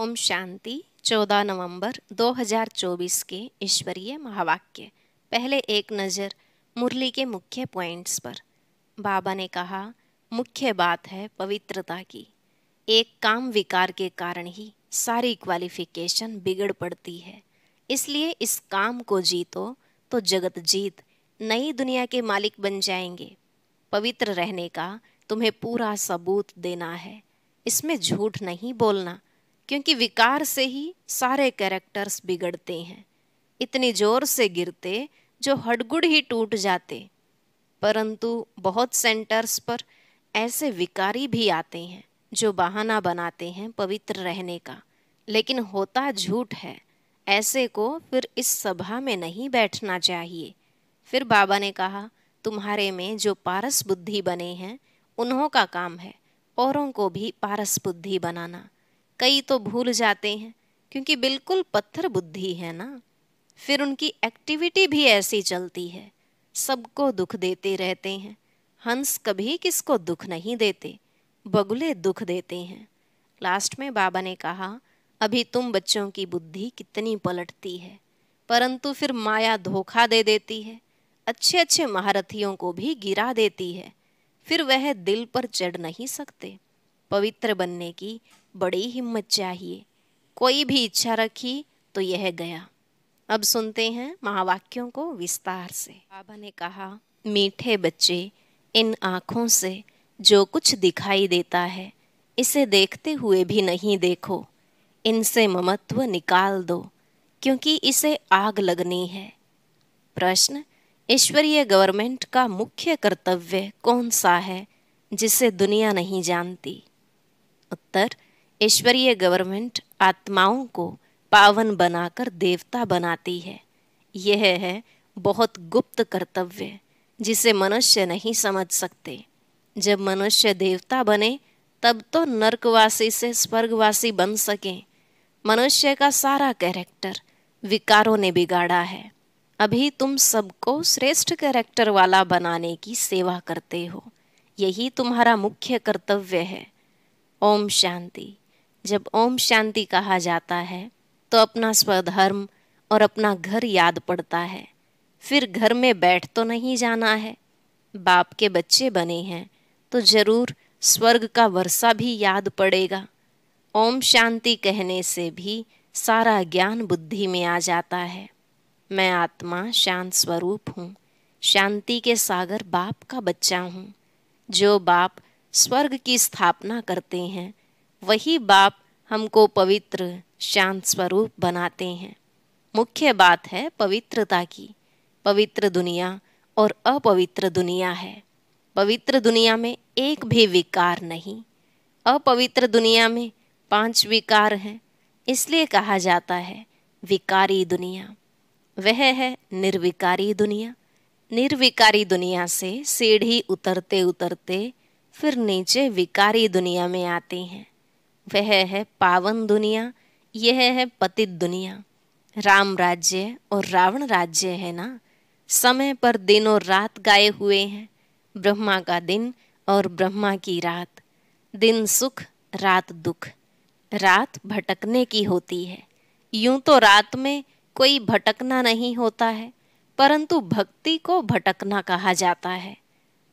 ओम शांति 14 नवंबर 2024 के ईश्वरीय महावाक्य पहले एक नज़र मुरली के मुख्य पॉइंट्स पर बाबा ने कहा मुख्य बात है पवित्रता की एक काम विकार के कारण ही सारी क्वालिफिकेशन बिगड़ पड़ती है इसलिए इस काम को जीतो तो जगत जीत नई दुनिया के मालिक बन जाएंगे पवित्र रहने का तुम्हें पूरा सबूत देना है इसमें झूठ नहीं बोलना क्योंकि विकार से ही सारे कैरेक्टर्स बिगड़ते हैं इतनी जोर से गिरते जो हडगुड़ ही टूट जाते परंतु बहुत सेंटर्स पर ऐसे विकारी भी आते हैं जो बहाना बनाते हैं पवित्र रहने का लेकिन होता झूठ है ऐसे को फिर इस सभा में नहीं बैठना चाहिए फिर बाबा ने कहा तुम्हारे में जो पारस बुद्धि बने हैं उन्हों का काम है औरों को भी पारस बुद्धि बनाना कई तो भूल जाते हैं क्योंकि बिल्कुल पत्थर बुद्धि है ना फिर उनकी एक्टिविटी भी ऐसी चलती है सबको दुख देते रहते हैं हंस कभी किसको दुख नहीं देते बगुले दुख देते हैं लास्ट में बाबा ने कहा अभी तुम बच्चों की बुद्धि कितनी पलटती है परंतु फिर माया धोखा दे देती है अच्छे अच्छे महारथियों को भी गिरा देती है फिर वह दिल पर चढ़ नहीं सकते पवित्र बनने की बड़ी हिम्मत चाहिए कोई भी इच्छा रखी तो यह गया अब सुनते हैं महावाक्यों को विस्तार से बाबा ने कहा मीठे बच्चे इन आँखों से जो कुछ दिखाई देता है इसे देखते हुए भी नहीं देखो इनसे ममत्व निकाल दो क्योंकि इसे आग लगनी है प्रश्न ईश्वरीय गवर्नमेंट का मुख्य कर्तव्य कौन सा है जिसे दुनिया नहीं जानती उत्तर ईश्वरीय गवर्नमेंट आत्माओं को पावन बनाकर देवता बनाती है यह है बहुत गुप्त कर्तव्य जिसे मनुष्य नहीं समझ सकते जब मनुष्य देवता बने तब तो नरकवासी से स्वर्गवासी बन सके मनुष्य का सारा कैरेक्टर विकारों ने बिगाड़ा है अभी तुम सबको श्रेष्ठ कैरेक्टर वाला बनाने की सेवा करते हो यही तुम्हारा मुख्य कर्तव्य है ओम शांति जब ओम शांति कहा जाता है तो अपना स्वधर्म और अपना घर याद पड़ता है फिर घर में बैठ तो नहीं जाना है बाप के बच्चे बने हैं तो जरूर स्वर्ग का वर्षा भी याद पड़ेगा ओम शांति कहने से भी सारा ज्ञान बुद्धि में आ जाता है मैं आत्मा शांत स्वरूप हूँ शांति के सागर बाप का बच्चा हूँ जो बाप स्वर्ग की स्थापना करते हैं वही बाप हमको पवित्र शांत स्वरूप बनाते हैं मुख्य बात है पवित्रता की पवित्र दुनिया और अपवित्र दुनिया है पवित्र दुनिया में एक भी विकार नहीं अपवित्र दुनिया में पांच विकार हैं इसलिए कहा जाता है विकारी दुनिया वह है निर्विकारी दुनिया निर्विकारी दुनिया से सीढ़ी उतरते उतरते फिर नीचे विकारी दुनिया में आते हैं वह है पावन दुनिया यह है पतित दुनिया राम राज्य और रावण राज्य है ना समय पर दिन और रात गाए हुए हैं ब्रह्मा का दिन और ब्रह्मा की रात दिन सुख रात दुख रात भटकने की होती है यूं तो रात में कोई भटकना नहीं होता है परंतु भक्ति को भटकना कहा जाता है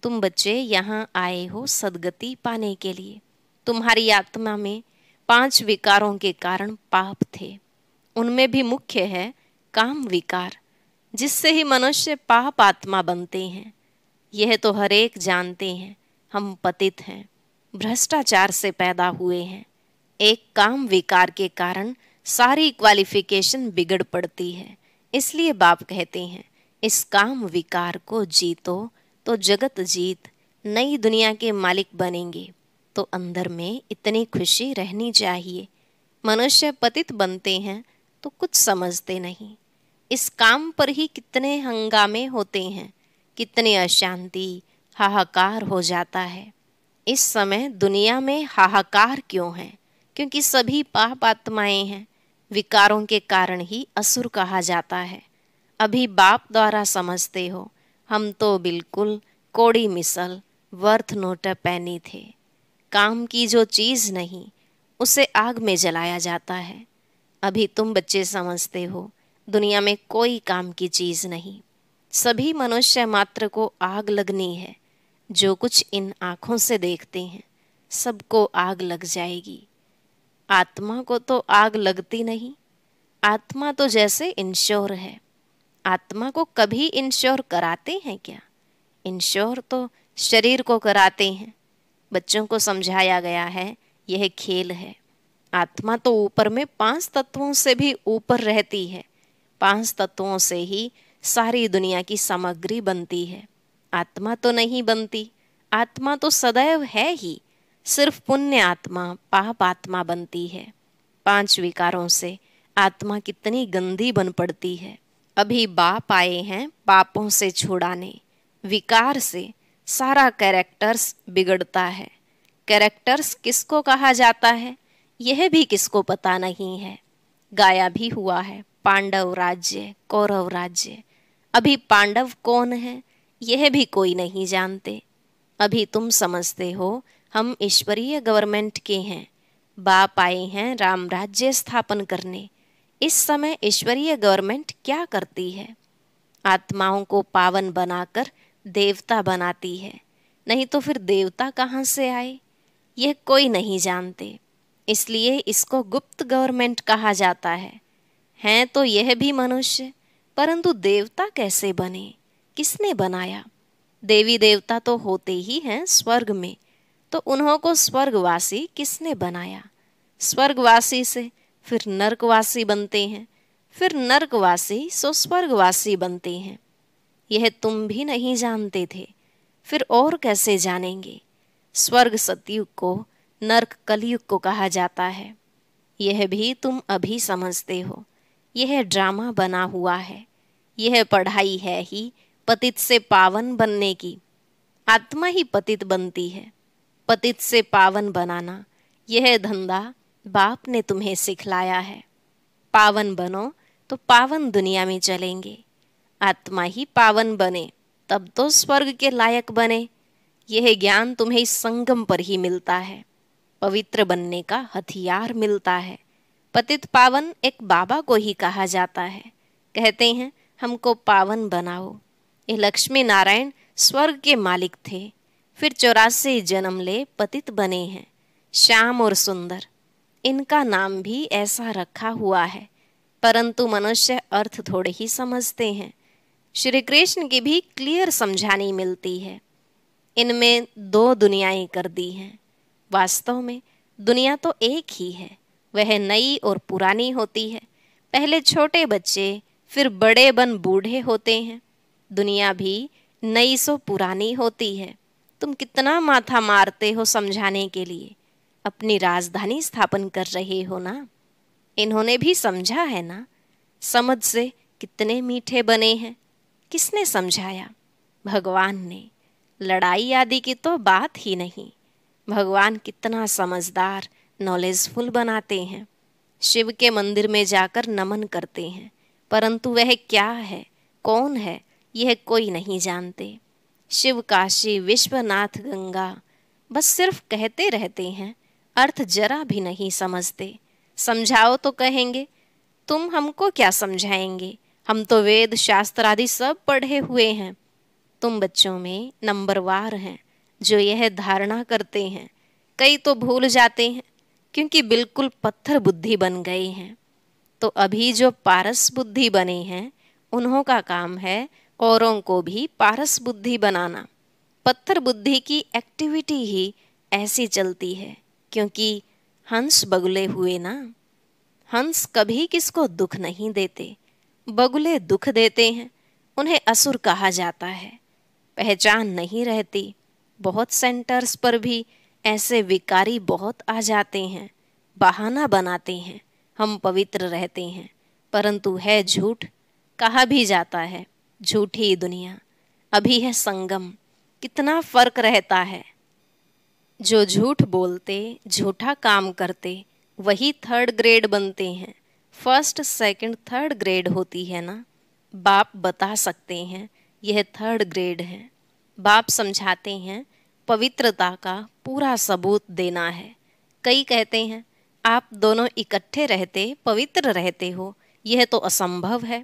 तुम बच्चे यहाँ आए हो सदगति पाने के लिए तुम्हारी आत्मा में पांच विकारों के कारण पाप थे उनमें भी मुख्य है काम विकार जिससे ही मनुष्य पाप आत्मा बनते हैं यह तो हरेक जानते हैं हम पतित हैं भ्रष्टाचार से पैदा हुए हैं एक काम विकार के कारण सारी क्वालिफिकेशन बिगड़ पड़ती है इसलिए बाप कहते हैं इस काम विकार को जीतो तो जगत जीत नई दुनिया के मालिक बनेंगे तो अंदर में इतनी खुशी रहनी चाहिए मनुष्य पतित बनते हैं तो कुछ समझते नहीं इस काम पर ही कितने हंगामे होते हैं कितने अशांति हाहाकार हो जाता है इस समय दुनिया में हाहाकार क्यों है क्योंकि सभी पाप आत्माएं हैं विकारों के कारण ही असुर कहा जाता है अभी बाप द्वारा समझते हो हम तो बिल्कुल कोड़ी मिसल वर्थ नोट पहनी थे काम की जो चीज़ नहीं उसे आग में जलाया जाता है अभी तुम बच्चे समझते हो दुनिया में कोई काम की चीज़ नहीं सभी मनुष्य मात्र को आग लगनी है जो कुछ इन आँखों से देखते हैं सबको आग लग जाएगी आत्मा को तो आग लगती नहीं आत्मा तो जैसे इंश्योर है आत्मा को कभी इंश्योर कराते हैं क्या इंश्योर तो शरीर को कराते हैं बच्चों को समझाया गया है यह खेल है आत्मा तो ऊपर में पांच तत्वों से भी ऊपर रहती है पांच तत्वों से ही सारी दुनिया की सामग्री बनती है आत्मा तो नहीं बनती आत्मा तो सदैव है ही सिर्फ पुण्य आत्मा पाप आत्मा बनती है पांच विकारों से आत्मा कितनी गंदी बन पड़ती है अभी बाप आए हैं पापों से छुड़ाने विकार से सारा कैरेक्टर्स बिगड़ता है कैरेक्टर्स किसको कहा जाता है यह भी किसको पता नहीं है गाया भी हुआ है पांडव राज्य कौरव राज्य अभी पांडव कौन है यह भी कोई नहीं जानते अभी तुम समझते हो हम ईश्वरीय गवर्नमेंट के हैं बाप आए हैं राम राज्य स्थापन करने इस समय ईश्वरीय गवर्नमेंट क्या करती है आत्माओं को पावन बनाकर देवता बनाती है नहीं तो फिर देवता कहाँ से आए यह कोई नहीं जानते इसलिए इसको गुप्त गवर्नमेंट कहा जाता है हैं तो यह भी मनुष्य परंतु देवता कैसे बने किसने बनाया देवी देवता तो होते ही हैं स्वर्ग में तो उन्हों को स्वर्गवासी किसने बनाया स्वर्गवासी से फिर नर्कवासी बनते हैं फिर नर्कवासी सो स्वर्गवासी बनते हैं यह तुम भी नहीं जानते थे फिर और कैसे जानेंगे स्वर्ग सतयुग को नर्क कलयुग को कहा जाता है यह भी तुम अभी समझते हो यह ड्रामा बना हुआ है यह पढ़ाई है ही पतित से पावन बनने की आत्मा ही पतित बनती है पतित से पावन बनाना यह धंधा बाप ने तुम्हें सिखलाया है पावन बनो तो पावन दुनिया में चलेंगे आत्मा ही पावन बने तब तो स्वर्ग के लायक बने यह ज्ञान तुम्हें इस संगम पर ही मिलता है पवित्र बनने का हथियार मिलता है पतित पावन एक बाबा को ही कहा जाता है कहते हैं हमको पावन बनाओ ये लक्ष्मी नारायण स्वर्ग के मालिक थे फिर चौरासी जन्म ले पतित बने हैं श्याम और सुंदर इनका नाम भी ऐसा रखा हुआ है परंतु मनुष्य अर्थ थोड़े ही समझते हैं श्री कृष्ण की भी क्लियर समझानी मिलती है इनमें दो दुनियाएं कर दी हैं वास्तव में दुनिया तो एक ही है वह नई और पुरानी होती है पहले छोटे बच्चे फिर बड़े बन बूढ़े होते हैं दुनिया भी नई सो पुरानी होती है तुम कितना माथा मारते हो समझाने के लिए अपनी राजधानी स्थापन कर रहे हो ना इन्होंने भी समझा है ना समझ से कितने मीठे बने हैं किसने समझाया भगवान ने लड़ाई आदि की तो बात ही नहीं भगवान कितना समझदार नॉलेजफुल बनाते हैं शिव के मंदिर में जाकर नमन करते हैं परंतु वह क्या है कौन है यह कोई नहीं जानते शिव काशी विश्वनाथ गंगा बस सिर्फ कहते रहते हैं अर्थ जरा भी नहीं समझते समझाओ तो कहेंगे तुम हमको क्या समझाएंगे हम तो वेद शास्त्र आदि सब पढ़े हुए हैं तुम बच्चों में नंबरवार हैं जो यह धारणा करते हैं कई तो भूल जाते हैं क्योंकि बिल्कुल पत्थर बुद्धि बन गए हैं तो अभी जो पारस बुद्धि बने हैं उन्हों का काम है औरों को भी पारस बुद्धि बनाना पत्थर बुद्धि की एक्टिविटी ही ऐसी चलती है क्योंकि हंस बगले हुए ना हंस कभी किसको दुख नहीं देते बगुले दुख देते हैं उन्हें असुर कहा जाता है पहचान नहीं रहती बहुत सेंटर्स पर भी ऐसे विकारी बहुत आ जाते हैं बहाना बनाते हैं हम पवित्र रहते हैं परंतु है झूठ कहा भी जाता है झूठी दुनिया अभी है संगम कितना फर्क रहता है जो झूठ बोलते झूठा काम करते वही थर्ड ग्रेड बनते हैं फर्स्ट सेकंड थर्ड ग्रेड होती है ना बाप बता सकते हैं यह थर्ड ग्रेड है बाप समझाते हैं पवित्रता का पूरा सबूत देना है कई कहते हैं आप दोनों इकट्ठे रहते पवित्र रहते हो यह तो असंभव है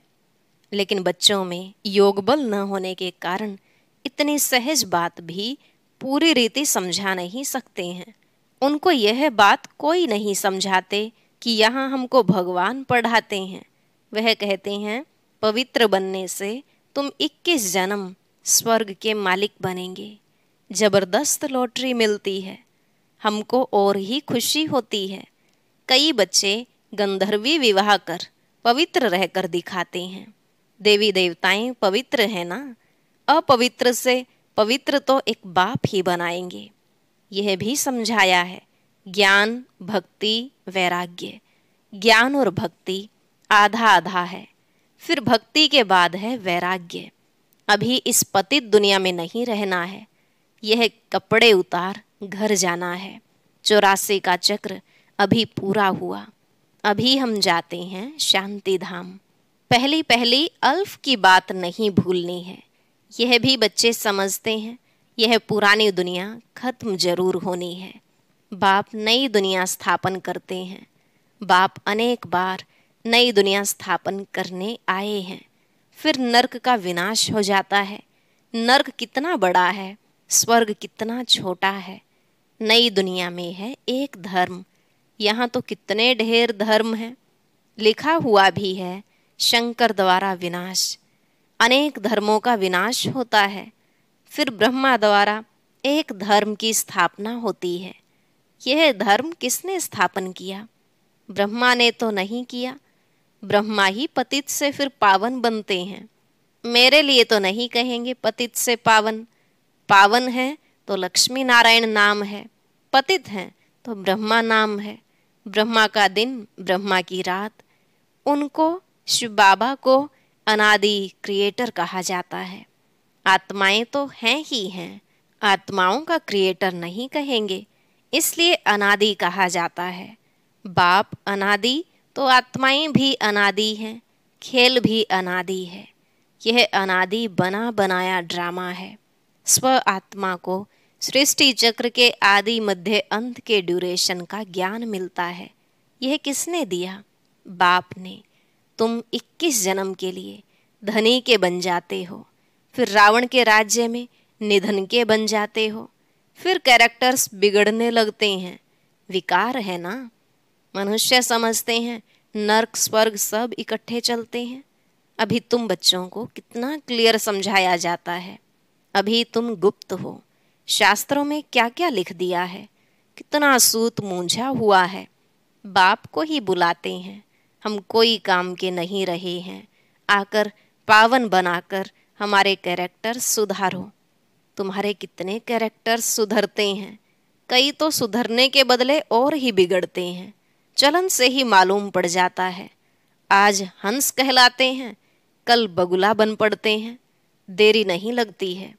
लेकिन बच्चों में योग बल न होने के कारण इतनी सहज बात भी पूरी रीति समझा नहीं सकते हैं उनको यह बात कोई नहीं समझाते कि यहाँ हमको भगवान पढ़ाते हैं वह कहते हैं पवित्र बनने से तुम 21 जन्म स्वर्ग के मालिक बनेंगे ज़बरदस्त लॉटरी मिलती है हमको और ही खुशी होती है कई बच्चे गंधर्वी विवाह कर पवित्र रहकर दिखाते हैं देवी देवताएं पवित्र हैं ना अपवित्र से पवित्र तो एक बाप ही बनाएंगे यह भी समझाया है ज्ञान भक्ति वैराग्य ज्ञान और भक्ति आधा आधा है फिर भक्ति के बाद है वैराग्य अभी इस पतित दुनिया में नहीं रहना है यह कपड़े उतार घर जाना है चौरासी का चक्र अभी पूरा हुआ अभी हम जाते हैं शांति धाम पहली पहली अल्फ की बात नहीं भूलनी है यह भी बच्चे समझते हैं यह पुरानी दुनिया खत्म जरूर होनी है बाप नई दुनिया स्थापन करते हैं बाप अनेक बार नई दुनिया स्थापन करने आए हैं फिर नर्क का विनाश हो जाता है नर्क कितना बड़ा है स्वर्ग कितना छोटा है नई दुनिया में है एक धर्म यहाँ तो कितने ढेर धर्म हैं लिखा हुआ भी है शंकर द्वारा विनाश अनेक धर्मों का विनाश होता है फिर ब्रह्मा द्वारा एक धर्म की स्थापना होती है यह धर्म किसने स्थापन किया ब्रह्मा ने तो नहीं किया ब्रह्मा ही पतित से फिर पावन बनते हैं मेरे लिए तो नहीं कहेंगे पतित से पावन पावन है तो लक्ष्मी नारायण नाम है पतित हैं तो ब्रह्मा नाम है ब्रह्मा का दिन ब्रह्मा की रात उनको शिव बाबा को अनादि क्रिएटर कहा जाता है आत्माएं तो हैं ही हैं आत्माओं का क्रिएटर नहीं कहेंगे इसलिए अनादि कहा जाता है बाप अनादि तो आत्माएं भी अनादि हैं खेल भी अनादि है यह अनादि बना बनाया ड्रामा है स्व आत्मा को सृष्टि चक्र के आदि मध्य अंत के ड्यूरेशन का ज्ञान मिलता है यह किसने दिया बाप ने तुम 21 जन्म के लिए धनी के बन जाते हो फिर रावण के राज्य में निधन के बन जाते हो फिर कैरेक्टर्स बिगड़ने लगते हैं विकार है ना मनुष्य समझते हैं नर्क स्वर्ग सब इकट्ठे चलते हैं अभी तुम बच्चों को कितना क्लियर समझाया जाता है अभी तुम गुप्त हो शास्त्रों में क्या क्या लिख दिया है कितना सूत मूंझा हुआ है बाप को ही बुलाते हैं हम कोई काम के नहीं रहे हैं आकर पावन बनाकर हमारे कैरेक्टर सुधारो तुम्हारे कितने कैरेक्टर्स सुधरते हैं कई तो सुधरने के बदले और ही बिगड़ते हैं चलन से ही मालूम पड़ जाता है आज हंस कहलाते हैं कल बगुला बन पड़ते हैं देरी नहीं लगती है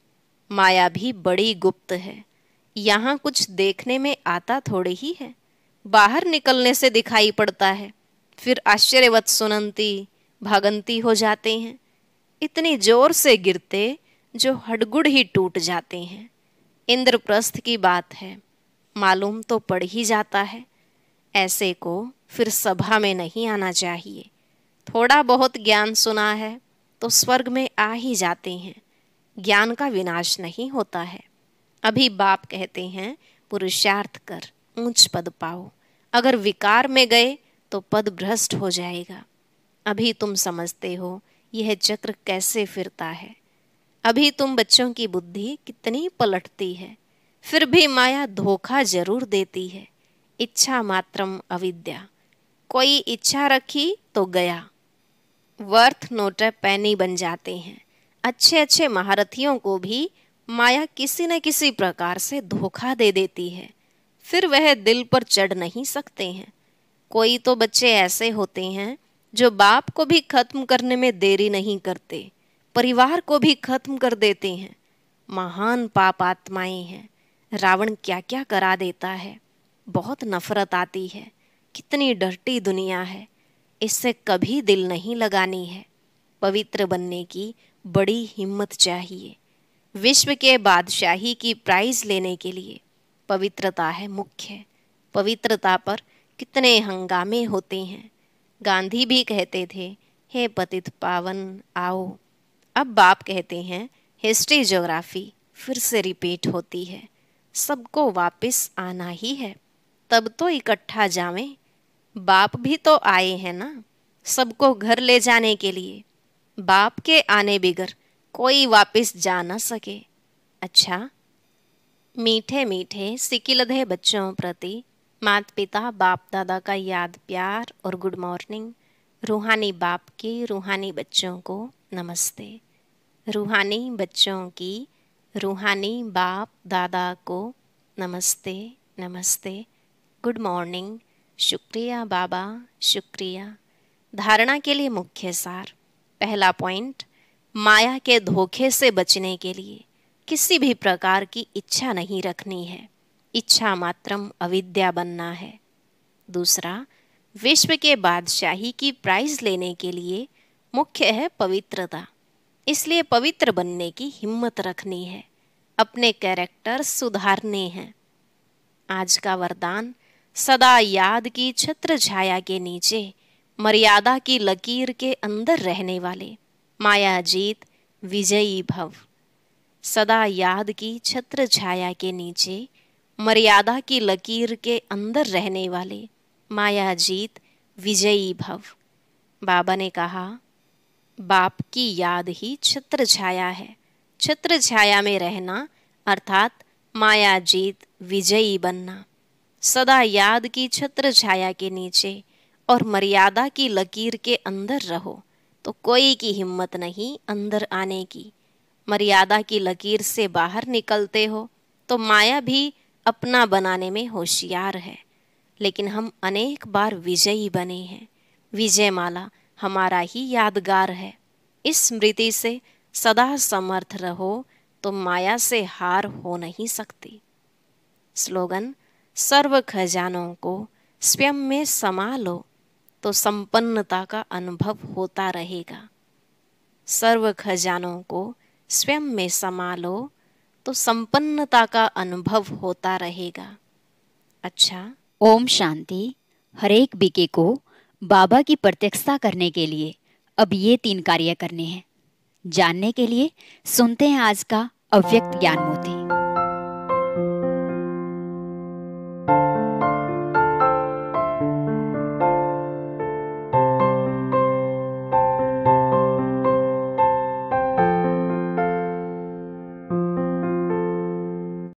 माया भी बड़ी गुप्त है यहाँ कुछ देखने में आता थोड़े ही है बाहर निकलने से दिखाई पड़ता है फिर आश्चर्यवत सुनंती भगंती हो जाते हैं इतनी जोर से गिरते जो हडगुड़ ही टूट जाते हैं इंद्रप्रस्थ की बात है मालूम तो पड़ ही जाता है ऐसे को फिर सभा में नहीं आना चाहिए थोड़ा बहुत ज्ञान सुना है तो स्वर्ग में आ ही जाते हैं ज्ञान का विनाश नहीं होता है अभी बाप कहते हैं पुरुषार्थ कर ऊंच पद पाओ अगर विकार में गए तो पद भ्रष्ट हो जाएगा अभी तुम समझते हो यह चक्र कैसे फिरता है अभी तुम बच्चों की बुद्धि कितनी पलटती है फिर भी माया धोखा जरूर देती है इच्छा मात्रम अविद्या कोई इच्छा रखी तो गया वर्थ नोट पैनी बन जाते हैं अच्छे अच्छे महारथियों को भी माया किसी न किसी प्रकार से धोखा दे देती है फिर वह दिल पर चढ़ नहीं सकते हैं कोई तो बच्चे ऐसे होते हैं जो बाप को भी खत्म करने में देरी नहीं करते परिवार को भी खत्म कर देते हैं महान पाप आत्माएं हैं रावण क्या क्या करा देता है बहुत नफरत आती है कितनी डरती दुनिया है इससे कभी दिल नहीं लगानी है पवित्र बनने की बड़ी हिम्मत चाहिए विश्व के बादशाही की प्राइज लेने के लिए पवित्रता है मुख्य पवित्रता पर कितने हंगामे होते हैं गांधी भी कहते थे हे पतित पावन आओ अब बाप कहते हैं हिस्ट्री जोग्राफी फिर से रिपीट होती है सबको वापस आना ही है तब तो इकट्ठा जावे बाप भी तो आए हैं ना सबको घर ले जाने के लिए बाप के आने बिगर कोई वापस जा ना सके अच्छा मीठे मीठे सिकिलधे बच्चों प्रति मात पिता बाप दादा का याद प्यार और गुड मॉर्निंग रूहानी बाप की रूहानी बच्चों को नमस्ते रूहानी बच्चों की रूहानी बाप दादा को नमस्ते नमस्ते गुड मॉर्निंग शुक्रिया बाबा शुक्रिया धारणा के लिए मुख्य सार पहला पॉइंट माया के धोखे से बचने के लिए किसी भी प्रकार की इच्छा नहीं रखनी है इच्छा मात्रम अविद्या बनना है दूसरा विश्व के बादशाही की प्राइज लेने के लिए मुख्य है पवित्रता इसलिए पवित्र बनने की हिम्मत रखनी है अपने कैरेक्टर सुधारने हैं आज का वरदान सदा याद की छत्र छाया के नीचे मर्यादा की लकीर के अंदर रहने वाले माया जीत विजयी भव सदा याद की छत्र छाया के नीचे मर्यादा की लकीर के अंदर रहने वाले माया जीत विजयी भव बाबा ने कहा बाप की याद ही छत्र छाया है छत्र छाया में रहना अर्थात माया जीत विजयी बनना सदा याद की छत्र छाया के नीचे और मर्यादा की लकीर के अंदर रहो तो कोई की हिम्मत नहीं अंदर आने की मर्यादा की लकीर से बाहर निकलते हो तो माया भी अपना बनाने में होशियार है लेकिन हम अनेक बार विजयी बने हैं विजयमाला हमारा ही यादगार है इस स्मृति से सदा समर्थ रहो तो माया से हार हो नहीं सकती स्लोगन सर्व खजानों को स्वयं में समा लो तो संपन्नता का अनुभव होता रहेगा सर्व खजानों को स्वयं में समा लो तो संपन्नता का अनुभव होता रहेगा अच्छा ओम शांति हरेक बीके को बाबा की प्रत्यक्षता करने के लिए अब ये तीन कार्य करने हैं जानने के लिए सुनते हैं आज का अव्यक्त ज्ञान मोती